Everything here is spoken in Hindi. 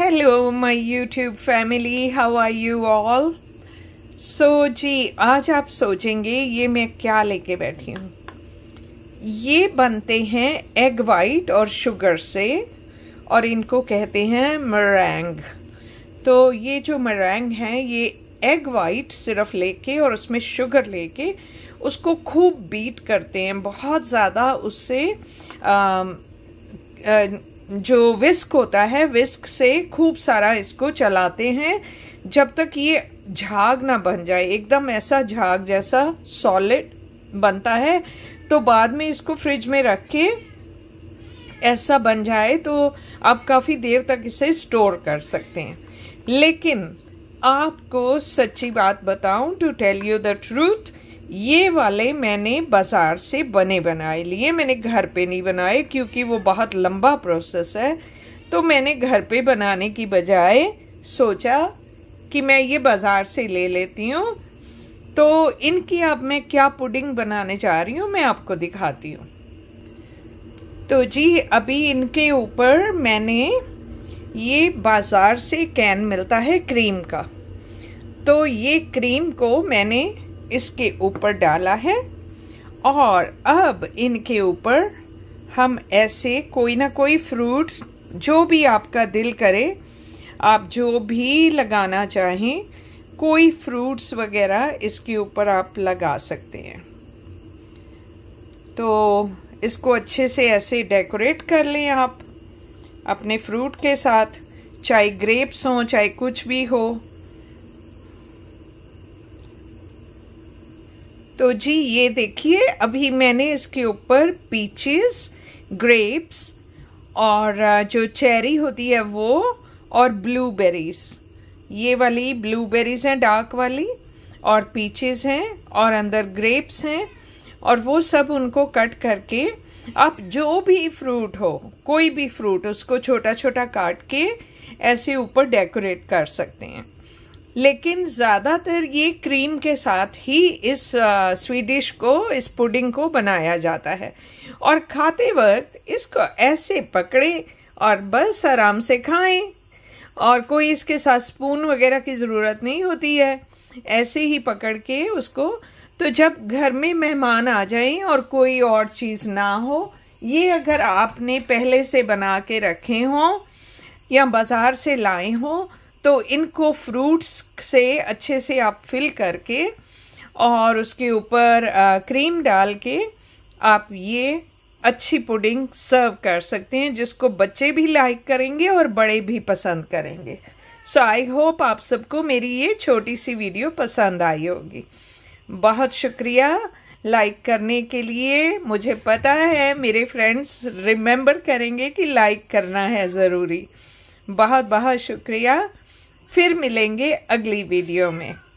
hello my YouTube family how are you all so जी आज आप सोचेंगे ये मैं क्या लेके बैठी हूँ ये बनते हैं एग वाइट और शुगर से और इनको कहते हैं मरेंग तो ये जो मरेंग है ये एग वाइट सिर्फ लेके और उसमें शुगर लेके उसको खूब बीट करते हैं बहुत ज़्यादा उससे आ, आ, जो विस्क होता है विस्क से खूब सारा इसको चलाते हैं जब तक ये झाग ना बन जाए एकदम ऐसा झाग जैसा सॉलिड बनता है तो बाद में इसको फ्रिज में रख के ऐसा बन जाए तो आप काफ़ी देर तक इसे स्टोर कर सकते हैं लेकिन आपको सच्ची बात बताऊं to tell you the truth ये वाले मैंने बाज़ार से बने बनाए लिए मैंने घर पे नहीं बनाए क्योंकि वो बहुत लंबा प्रोसेस है तो मैंने घर पे बनाने की बजाय सोचा कि मैं ये बाज़ार से ले लेती हूँ तो इनकी अब मैं क्या पुडिंग बनाने जा रही हूँ मैं आपको दिखाती हूँ तो जी अभी इनके ऊपर मैंने ये बाज़ार से कैन मिलता है क्रीम का तो ये क्रीम को मैंने इसके ऊपर डाला है और अब इनके ऊपर हम ऐसे कोई ना कोई फ्रूट जो भी आपका दिल करे आप जो भी लगाना चाहें कोई फ्रूट्स वगैरह इसके ऊपर आप लगा सकते हैं तो इसको अच्छे से ऐसे डेकोरेट कर लें आप अपने फ्रूट के साथ चाहे ग्रेप्स हों चाहे कुछ भी हो तो जी ये देखिए अभी मैंने इसके ऊपर पीचेस ग्रेप्स और जो चेरी होती है वो और ब्लूबेरीज ये वाली ब्लूबेरीज हैं डार्क वाली और पीचेस हैं और अंदर ग्रेप्स हैं और वो सब उनको कट करके आप जो भी फ्रूट हो कोई भी फ्रूट उसको छोटा छोटा काट के ऐसे ऊपर डेकोरेट कर सकते हैं लेकिन ज़्यादातर ये क्रीम के साथ ही इस स्वीडिश को इस पुडिंग को बनाया जाता है और खाते वक्त इसको ऐसे पकड़े और बस आराम से खाएं और कोई इसके साथ स्पून वगैरह की ज़रूरत नहीं होती है ऐसे ही पकड़ के उसको तो जब घर में मेहमान आ जाएं और कोई और चीज़ ना हो ये अगर आपने पहले से बना के रखे हों या बाज़ार से लाए हों तो इनको फ्रूट्स से अच्छे से आप फिल करके और उसके ऊपर क्रीम डाल के आप ये अच्छी पुडिंग सर्व कर सकते हैं जिसको बच्चे भी लाइक करेंगे और बड़े भी पसंद करेंगे सो आई होप आप सबको मेरी ये छोटी सी वीडियो पसंद आई होगी बहुत शुक्रिया लाइक करने के लिए मुझे पता है मेरे फ्रेंड्स रिमेंबर करेंगे कि लाइक करना है ज़रूरी बहुत बहुत शुक्रिया फिर मिलेंगे अगली वीडियो में